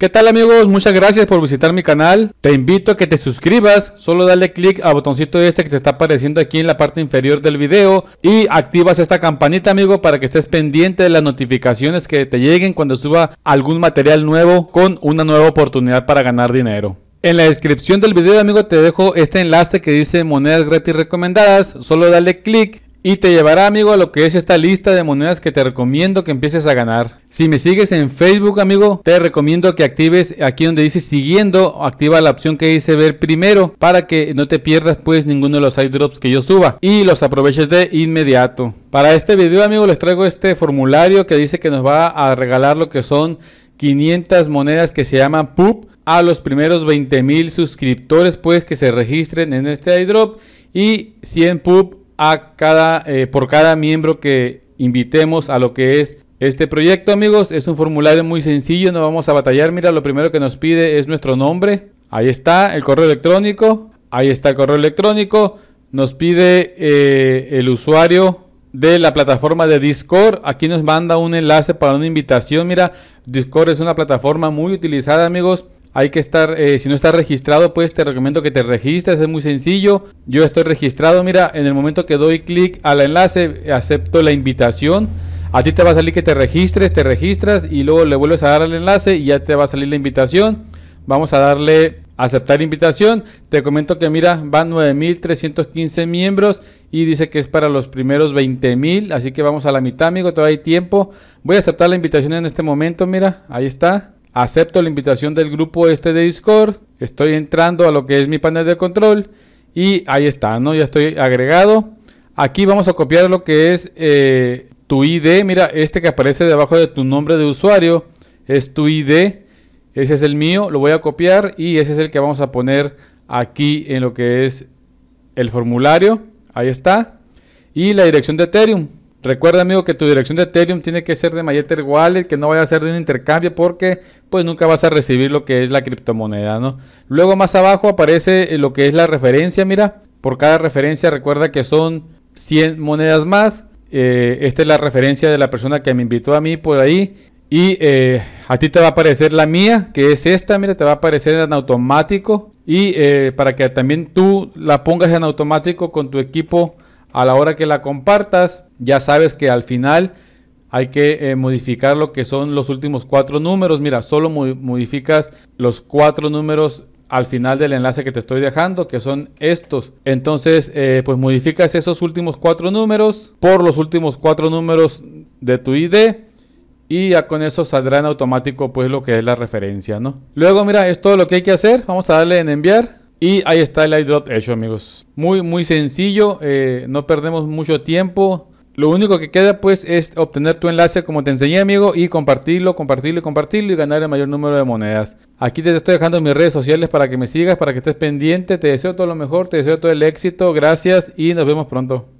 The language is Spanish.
¿Qué tal amigos? Muchas gracias por visitar mi canal. Te invito a que te suscribas, solo dale click al botoncito este que te está apareciendo aquí en la parte inferior del video y activas esta campanita amigo para que estés pendiente de las notificaciones que te lleguen cuando suba algún material nuevo con una nueva oportunidad para ganar dinero. En la descripción del video amigo te dejo este enlace que dice monedas gratis recomendadas, solo dale click y te llevará amigo a lo que es esta lista de monedas que te recomiendo que empieces a ganar. Si me sigues en Facebook amigo, te recomiendo que actives aquí donde dice siguiendo, activa la opción que dice ver primero para que no te pierdas pues ninguno de los airdrops que yo suba y los aproveches de inmediato. Para este video amigo les traigo este formulario que dice que nos va a regalar lo que son 500 monedas que se llaman PUP a los primeros 20.000 mil suscriptores pues que se registren en este airdrop y 100 PUP a cada, eh, por cada miembro que invitemos a lo que es este proyecto, amigos. Es un formulario muy sencillo, no vamos a batallar. Mira, lo primero que nos pide es nuestro nombre. Ahí está el correo electrónico. Ahí está el correo electrónico. Nos pide eh, el usuario de la plataforma de Discord. Aquí nos manda un enlace para una invitación. Mira, Discord es una plataforma muy utilizada, amigos. Hay que estar, eh, si no estás registrado, pues te recomiendo que te registres, es muy sencillo. Yo estoy registrado, mira, en el momento que doy clic al enlace, acepto la invitación. A ti te va a salir que te registres, te registras y luego le vuelves a dar al enlace y ya te va a salir la invitación. Vamos a darle aceptar invitación. Te comento que mira, van 9.315 miembros y dice que es para los primeros 20.000. Así que vamos a la mitad, amigo, todavía hay tiempo. Voy a aceptar la invitación en este momento, mira, ahí está acepto la invitación del grupo este de Discord, estoy entrando a lo que es mi panel de control y ahí está, ¿no? Ya estoy agregado. Aquí vamos a copiar lo que es eh, tu ID, mira, este que aparece debajo de tu nombre de usuario es tu ID, ese es el mío, lo voy a copiar y ese es el que vamos a poner aquí en lo que es el formulario, ahí está, y la dirección de Ethereum. Recuerda, amigo, que tu dirección de Ethereum tiene que ser de Mayeter Wallet, que no vaya a ser de un intercambio porque pues nunca vas a recibir lo que es la criptomoneda, ¿no? Luego más abajo aparece eh, lo que es la referencia, mira. Por cada referencia recuerda que son 100 monedas más. Eh, esta es la referencia de la persona que me invitó a mí por ahí. Y eh, a ti te va a aparecer la mía, que es esta, mira, te va a aparecer en automático. Y para que también tú la pongas en automático con tu equipo a la hora que la compartas, ya sabes que al final hay que eh, modificar lo que son los últimos cuatro números. Mira, solo modificas los cuatro números al final del enlace que te estoy dejando, que son estos. Entonces, eh, pues modificas esos últimos cuatro números por los últimos cuatro números de tu ID. Y ya con eso saldrá en automático pues lo que es la referencia, ¿no? Luego, mira, es todo lo que hay que hacer. Vamos a darle en enviar. Y ahí está el iDrop hecho, amigos. Muy, muy sencillo. Eh, no perdemos mucho tiempo. Lo único que queda, pues, es obtener tu enlace como te enseñé, amigo, y compartirlo, compartirlo compartirlo y ganar el mayor número de monedas. Aquí te estoy dejando mis redes sociales para que me sigas, para que estés pendiente. Te deseo todo lo mejor, te deseo todo el éxito. Gracias y nos vemos pronto.